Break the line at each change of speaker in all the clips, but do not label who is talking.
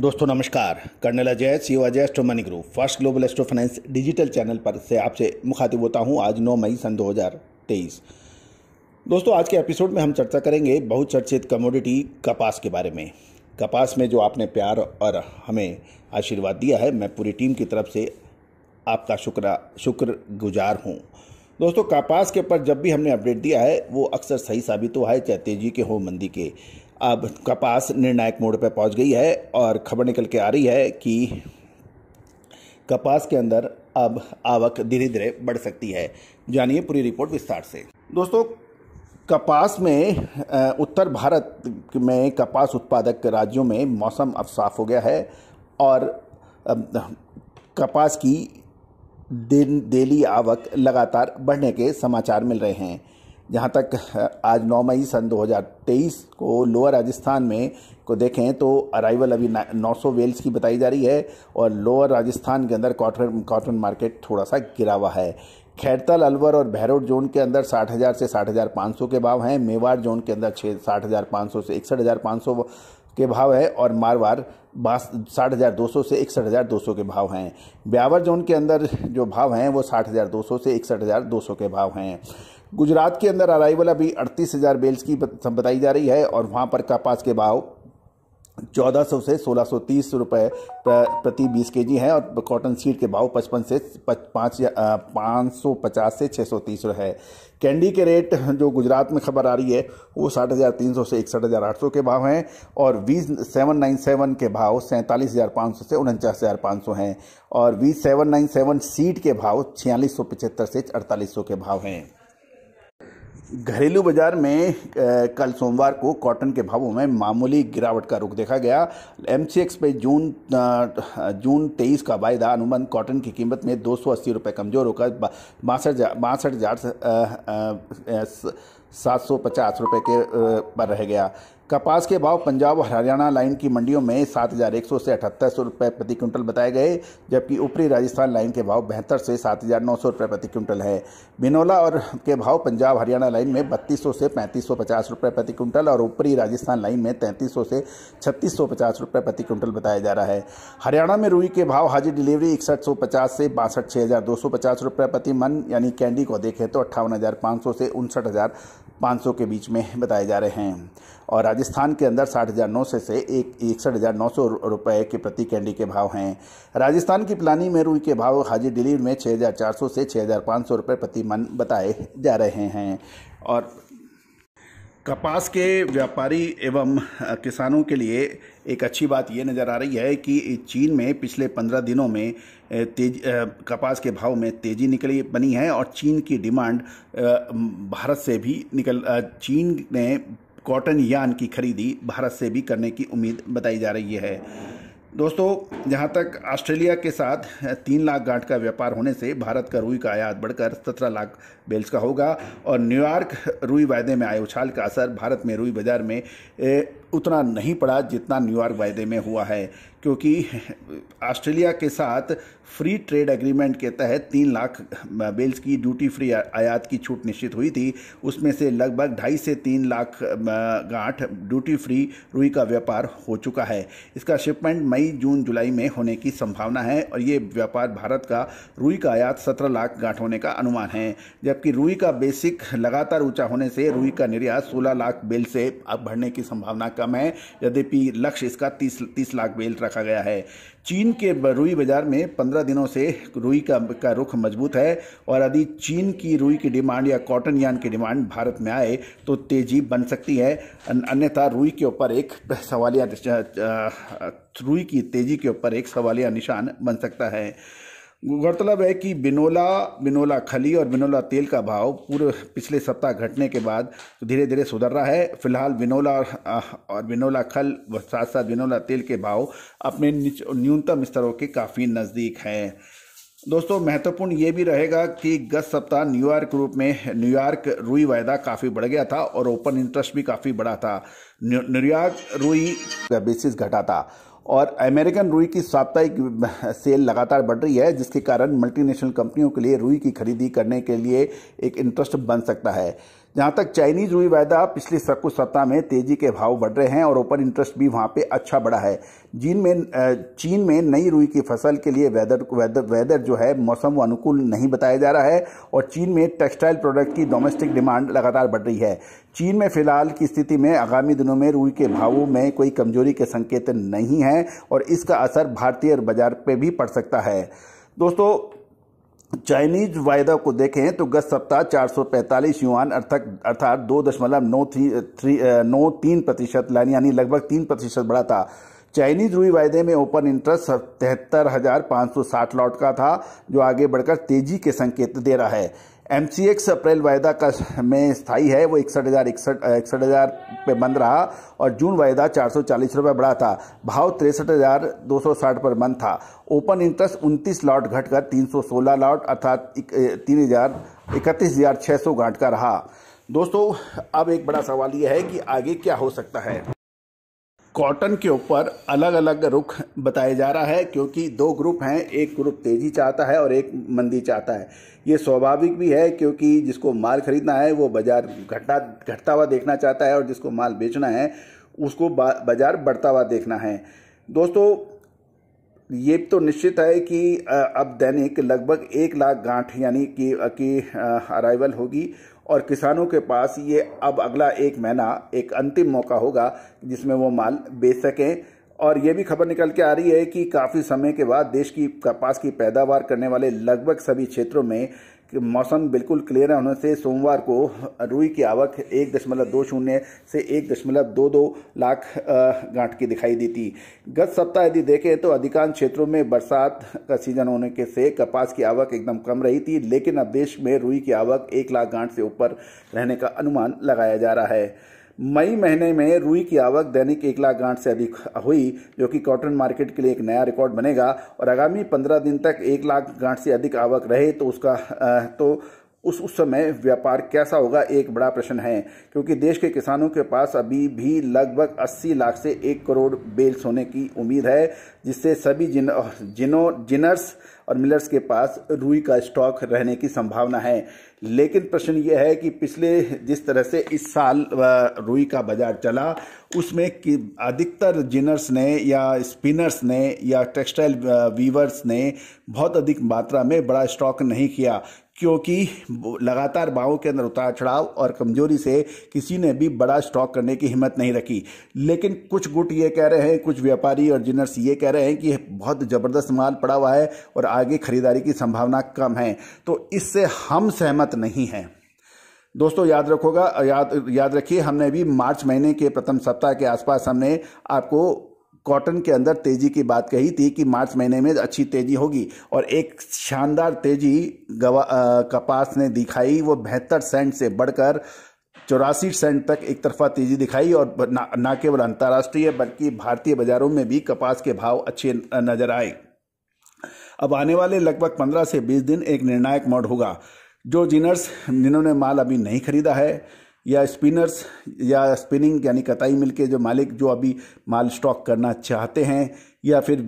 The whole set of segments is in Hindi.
दोस्तों नमस्कार colonel Ajay C e Ajay astro money group first global astro finance digital channel पर से आपसे मुखातिब होता हूं आज 9 मई सन 2023 दोस्तों आज के एपिसोड में हम चर्चा करेंगे बहुत चर्चित कमोडिटी कपास के बारे में कपास में जो आपने प्यार और हमें आशीर्वाद दिया है मैं पूरी टीम की तरफ से आपका शुक्र शुक्र गुजार हूँ दोस्तों कपास के ऊपर जब भी हमने अपडेट दिया है वो अक्सर सही साबित हुआ तो है चाहे तेजी के हो मंदी के अब कपास निर्णायक मोड़ पर पहुंच गई है और खबर निकल के आ रही है कि कपास के अंदर अब आवक धीरे धीरे बढ़ सकती है जानिए पूरी रिपोर्ट विस्तार से दोस्तों कपास में उत्तर भारत में कपास उत्पादक राज्यों में मौसम अब साफ हो गया है और कपास की दिन डेली आवक लगातार बढ़ने के समाचार मिल रहे हैं जहाँ तक आज 9 मई सन 2023 को लोअर राजस्थान में को देखें तो अराइवल अभी 900 वेल्स की बताई जा रही है और लोअर राजस्थान के अंदर कॉटन कॉटन मार्केट थोड़ा सा गिरा हुआ है खैरतल अलवर और भैरोट जोन के अंदर 60,000 से 60,500 के भाव हैं मेवाड़ जोन के अंदर छः साठ से इकसठ के भाव है और मारवार बास साठ हज़ार दो सौ से इकसठ हज़ार दो सौ के भाव हैं ब्यावर जोन के अंदर जो भाव हैं वो साठ हज़ार दो सौ से इकसठ हज़ार दो सौ के भाव हैं गुजरात के अंदर अराइवल अभी अड़तीस हज़ार बेल्स की बताई जा रही है और वहाँ पर कपास के भाव चौदह सौ से सोलह सौ तीस रुपये प्रति बीस के जी है और कॉटन सीड के भाव पचपन से पाँच पाँच सौ पचास से छः सौ तीस है कैंडी के रेट जो गुजरात में खबर आ रही है वो साठ हज़ार तीन सौ से इकसठ हज़ार आठ सौ के भाव हैं और वीज सेवन नाइन सेवन के भाव सैंतालीस हज़ार पाँच सौ से उनचास हज़ार पाँच सौ हैं और वीज सेवन नाइन सेवन सीट के भाव छियालीस सौ पचहत्तर से अड़तालीस सौ के भाव हैं घरेलू बाजार में कल सोमवार को कॉटन के भावों में मामूली गिरावट का रुख देखा गया एम पे जून जून 23 का वायदा अनुमान कॉटन की कीमत में दो सौ कमजोर होकर बासठ बासठ हजार सात सौ पचास रुपये के पर रह गया कपास के भाव पंजाब और हरियाणा लाइन की मंडियों में सात हज़ार एक सौ से अठहत्तर सौ रुपये प्रति क्विंटल बताए गए जबकि ऊपरी राजस्थान लाइन के भाव बेहतर से सात हज़ार नौ सौ रुपये प्रति क्विंटल है बिनोला और के भाव पंजाब हरियाणा लाइन में बत्तीस सौ से पैंतीस सौ पचास रुपये प्रति क्विंटल और ऊपरी राजस्थान लाइन में तैंतीस सौ से छत्तीस सौ पचास रुपये प्रति क्विंटल बताया जा रहा है हरियाणा में रूई के भाव हाजिर डिलीवरी इकसठ सौ पचास से बासठ छः हज़ार दो सौ पचास रुपये प्रति मन यानी कैंडी को देखें तो अट्ठावन हज़ार पाँच सौ से उनसठ हज़ार पाँच सौ के बीच में बताए जा रहे हैं और राजस्थान के अंदर साठ हज़ार नौ सौ से एक इकसठ हज़ार नौ सौ रुपये के प्रति कैंडी के भाव हैं राजस्थान की पिलानी में रुई के भाव हाजी डिलीवर में छः हज़ार चार सौ से छः हज़ार पाँच सौ रुपये प्रति मन बताए जा रहे हैं और कपास के व्यापारी एवं किसानों के लिए एक अच्छी बात ये नज़र आ रही है कि चीन में पिछले पंद्रह दिनों में तेज कपास के भाव में तेज़ी निकली बनी है और चीन की डिमांड भारत से भी निकल चीन ने कॉटन यान की खरीदी भारत से भी करने की उम्मीद बताई जा रही है दोस्तों जहां तक ऑस्ट्रेलिया के साथ तीन लाख गांठ का व्यापार होने से भारत का रुई का आयात बढ़कर सत्रह लाख बेल्स का होगा और न्यूयॉर्क रुई वायदे में आए उछाल का असर भारत में रुई बाजार में उतना नहीं पड़ा जितना न्यूयॉर्क वायदे में हुआ है क्योंकि ऑस्ट्रेलिया के साथ फ्री ट्रेड एग्रीमेंट के तहत तीन लाख बेल्स की ड्यूटी फ्री आयात की छूट निश्चित हुई थी उसमें से लगभग ढाई से तीन लाख गांठ ड्यूटी फ्री रुई का व्यापार हो चुका है इसका शिपमेंट मई जून जुलाई में होने की संभावना है और ये व्यापार भारत का रुई का आयात सत्रह लाख गांठ होने का अनुमान है जबकि रुई का बेसिक लगातार ऊंचा होने से रुई का निर्यात सोलह लाख बेल से अब बढ़ने की संभावना का कम है यद्यपि लक्ष्य इसका तीस तीस लाख बेल रखा गया है चीन के रुई बाजार में पंद्रह दिनों से रुई का का रुख मजबूत है और यदि चीन की रुई की डिमांड या कॉटन यान की डिमांड भारत में आए तो तेजी बन सकती है अन्यथा रुई के ऊपर एक सवालिया रुई की तेजी के ऊपर एक सवालिया निशान बन सकता है गौरतलब है कि बिनोला बिनोला खली और बिनोला तेल का भाव पूरे पिछले सप्ताह घटने के बाद धीरे धीरे सुधर रहा है फिलहाल बिनोला और बिनोला खल साथ साथ बिनोला तेल के भाव अपने न्यूनतम स्तरों के काफ़ी नज़दीक हैं दोस्तों महत्वपूर्ण ये भी रहेगा कि गत सप्ताह न्यूयॉर्क रूप में न्यूयॉर्क रुई वायदा काफ़ी बढ़ गया था और ओपन इंटरेस्ट भी काफ़ी बढ़ा था न्यूयॉर्क रुई का बेसिस घटा था और अमेरिकन रुई की साप्ताहिक सेल लगातार बढ़ रही है जिसके कारण मल्टीनेशनल कंपनियों के लिए रुई की खरीदी करने के लिए एक इंटरेस्ट बन सकता है जहां तक चाइनीज रुई वायदा पिछले कुछ सप्ताह में तेजी के भाव बढ़ रहे हैं और ओपन इंटरेस्ट भी वहां पे अच्छा बढ़ा है चीन में चीन में नई रुई की फसल के लिए वेदर वेदर वेदर जो है मौसम व अनुकूल नहीं बताया जा रहा है और चीन में टेक्सटाइल प्रोडक्ट की डोमेस्टिक डिमांड लगातार बढ़ रही है चीन में फिलहाल की स्थिति में आगामी दिनों में रुई के भावों में कोई कमजोरी के संकेत नहीं है और इसका असर भारतीय बाजार पर भी पड़ सकता है दोस्तों चाइनीज वायदा को देखें तो गत सप्ताह 445 युआन अर्थक अर्थात दो दशमलव नौ थ्री थ्री नौ तीन प्रतिशत यानी लगभग तीन प्रतिशत बढ़ा था चाइनीज रुई वायदे में ओपन इंटरेस्ट तिहत्तर हजार पाँच सौ साठ लॉट का था जो आगे बढ़कर तेजी के संकेत दे रहा है एम सी एक्स अप्रैल वायदा का में स्थायी है वो इकसठ हज़ार इकसठ इकसठ हज़ार पे बंद रहा और जून वायदा चार सौ चालीस रुपये बढ़ा था भाव तिरसठ हज़ार दो सौ साठ पर बंद था ओपन इंटरेस्ट उनतीस लॉट घटकर तीन सौ सोलह लॉट अर्थात तीन हज़ार इकतीस हज़ार छः सौ घाट का रहा दोस्तों अब एक बड़ा सवाल यह है कि आगे क्या हो सकता है कॉटन के ऊपर अलग अलग रुख बताया जा रहा है क्योंकि दो ग्रुप हैं एक ग्रुप तेजी चाहता है और एक मंदी चाहता है ये स्वाभाविक भी है क्योंकि जिसको माल खरीदना है वो बाजार घटा घटता हुआ देखना चाहता है और जिसको माल बेचना है उसको बाजार बढ़ता हुआ देखना है दोस्तों ये तो निश्चित है कि अब दैनिक लगभग एक लाख गांठ यानी कि की अराइवल होगी और किसानों के पास ये अब अगला एक महीना एक अंतिम मौका होगा जिसमें वो माल बेच सकें और ये भी खबर निकल के आ रही है कि काफ़ी समय के बाद देश की कपास की पैदावार करने वाले लगभग सभी क्षेत्रों में मौसम बिल्कुल क्लियर होने से सोमवार को रुई की आवक एक दशमलव दो शून्य से एक दशमलव दो दो लाख गांठ की दिखाई दी थी गत सप्ताह यदि देखें तो अधिकांश क्षेत्रों में बरसात का सीजन होने के से कपास की आवक एकदम कम रही थी लेकिन अब देश में रुई की आवक एक लाख गांठ से ऊपर रहने का अनुमान लगाया जा रहा है मई महीने में रुई की आवक दैनिक एक लाख गांठ से अधिक हुई जो कि कॉटन मार्केट के लिए एक नया रिकॉर्ड बनेगा और आगामी पंद्रह दिन तक एक लाख गांठ से अधिक आवक रहे तो उसका तो उस उस समय व्यापार कैसा होगा एक बड़ा प्रश्न है क्योंकि देश के किसानों के पास अभी भी लगभग 80 लाख से एक करोड़ बेल्स होने की उम्मीद है जिससे सभी जिन जिनो जिनर्स और मिलर्स के पास रुई का स्टॉक रहने की संभावना है लेकिन प्रश्न यह है कि पिछले जिस तरह से इस साल रुई का बाजार चला उसमें कि अधिकतर जिनर्स ने या स्पिनर्स ने या टेक्सटाइल वीवर्स ने बहुत अधिक मात्रा में बड़ा स्टॉक नहीं किया क्योंकि लगातार भावों के अंदर उतार चढ़ाव और कमजोरी से किसी ने भी बड़ा स्टॉक करने की हिम्मत नहीं रखी लेकिन कुछ गुट ये कह रहे हैं कुछ व्यापारी और जिनर्स ये कह रहे हैं कि बहुत ज़बरदस्त माल पड़ा हुआ है और आगे खरीदारी की संभावना कम है तो इससे हम सहमत नहीं हैं दोस्तों याद रखोगा याद याद रखिए हमने भी मार्च महीने के प्रथम सप्ताह के आसपास हमने आपको कॉटन के अंदर तेजी की बात कही थी कि मार्च महीने में अच्छी तेजी होगी और एक शानदार तेजी गवा आ, कपास ने दिखाई वो बेहतर सेंट से बढ़कर चौरासी सेंट तक एक तरफा तेजी दिखाई और ना, ना केवल अंतर्राष्ट्रीय बल्कि भारतीय बाजारों में भी कपास के भाव अच्छे नजर आए अब आने वाले लगभग पंद्रह से बीस दिन एक निर्णायक मोड होगा जो जिनर्स जिन्होंने माल अभी नहीं खरीदा है या स्पिनर्स या स्पिनिंग यानी कताई मिल के जो मालिक जो अभी माल स्टॉक करना चाहते हैं या फिर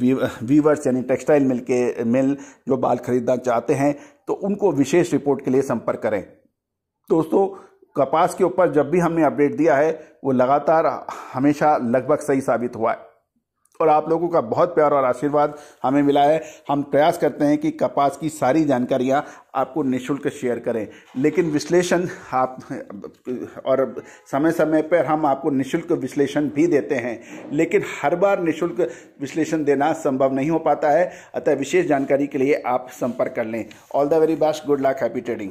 वीवर्स यानी टेक्सटाइल मिल के मिल जो बाल खरीदना चाहते हैं तो उनको विशेष रिपोर्ट के लिए संपर्क करें दोस्तों कपास के ऊपर जब भी हमने अपडेट दिया है वो लगातार हमेशा लगभग सही साबित हुआ है और आप लोगों का बहुत प्यार और आशीर्वाद हमें मिला है हम प्रयास करते हैं कि कपास की सारी जानकारियाँ आपको निशुल्क शेयर करें लेकिन विश्लेषण आप और समय समय पर हम आपको निशुल्क विश्लेषण भी देते हैं लेकिन हर बार निशुल्क विश्लेषण देना संभव नहीं हो पाता है अतः विशेष जानकारी के लिए आप संपर्क कर लें all the very best good luck happy trading